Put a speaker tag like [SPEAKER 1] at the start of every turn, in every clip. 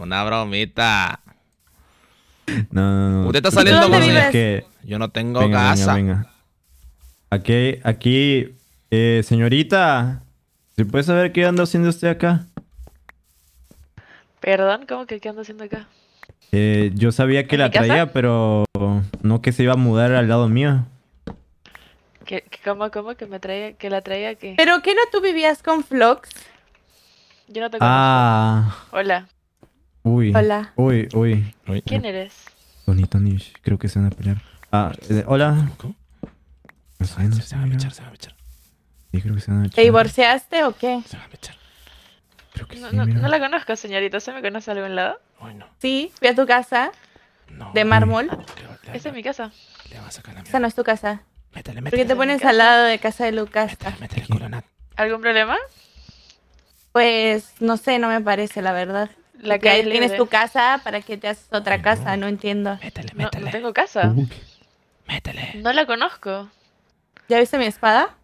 [SPEAKER 1] una bromita. No, no, no. Usted está saliendo con es que... Yo no tengo casa. Aquí, aquí eh, señorita, ¿se puede saber qué anda haciendo usted acá? Perdón, ¿cómo que qué anda haciendo acá? Eh, yo sabía que la traía, pero no que se iba a mudar al lado mío. ¿Qué, cómo, cómo que me traía, que la traía que ¿Pero que no tú vivías con Flox? Yo no te ah. conozco. Ah. Hola. Uy. Hola. Uy, uy. uy. ¿Quién eres? Tony, Tony, creo que se van a pelear. Ah, eh, hola. se van a echar, se van a echar. Sí, creo que se van a echar. ¿Te divorciaste o qué? Se van a echar. Creo que no, sí, no, no, la conozco, señorita. ¿Se me conoce a algún lado? Uy, no. Sí, fui a tu casa. No. De mármol. Ah, Esa es mi casa. Esa no es tu casa. Métale, métale. ¿Por qué te pones al lado de casa de Lucas? Métale, métale ¿Algún problema? Pues no sé, no me parece, la verdad. La tienes tu casa, ¿para qué te haces otra casa? No entiendo. Métele, métele. No, tengo casa. Métele. No la conozco. ¿Ya viste mi espada?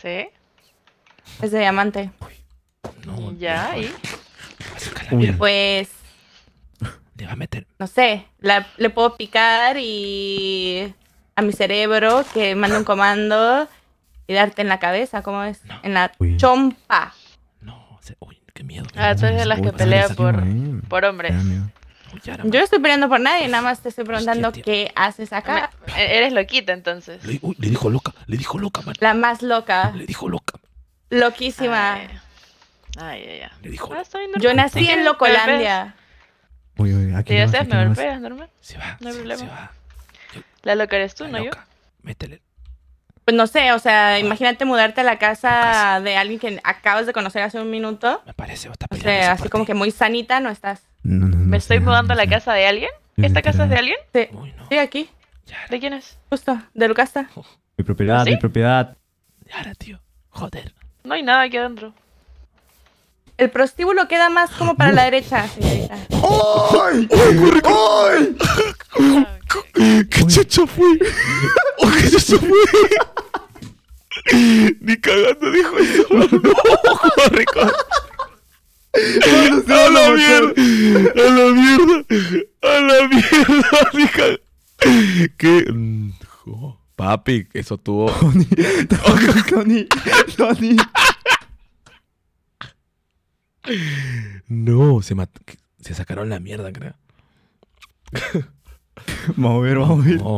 [SPEAKER 1] Sí. Es de diamante. no, ya, pues. Le va a meter. No sé. le puedo picar y. a mi cerebro que manda un comando y darte en la cabeza, ¿cómo es? En la chompa. Qué miedo. Ah, tú eres de las que pelea por, hombres. Yo no estoy peleando por nadie, nada más te estoy preguntando qué haces acá. Eh, eres loquita entonces. Le, dijo loca, le dijo loca, man. La más loca. Le dijo loca. Loquísima. Ay, ay, ay. dijo. Ah, yo nací en Locolandia. Uy, uy, aquí. me golpeas, normal. Se va. No hay problema. la loca eres tú, no yo. Métele pues no sé, o sea, ah. imagínate mudarte a la casa de alguien que acabas de conocer hace un minuto. Me parece, O sea, así como que muy sanita no estás. ¿Me estoy mudando a la casa de alguien? ¿Esta casa es de alguien? Sí. aquí. ¿De quién es? Justo, de Lucasta. Mi propiedad, mi propiedad. Ahora, tío. Joder. No hay nada aquí adentro. El prostíbulo queda más como para la derecha, señorita. ¡Ay! ¡Ay! ¡Ay! ¡Qué chacho fue! ¡Qué chicho fui! Ni cagando dijo eso. No, corre, A la mierda, a la mierda, a la mierda, ¿Qué? papi, eso tuvo. Tony, Tony, Tony. No, se mató. Se sacaron la mierda, creo. vamos a ver, vamos a ver.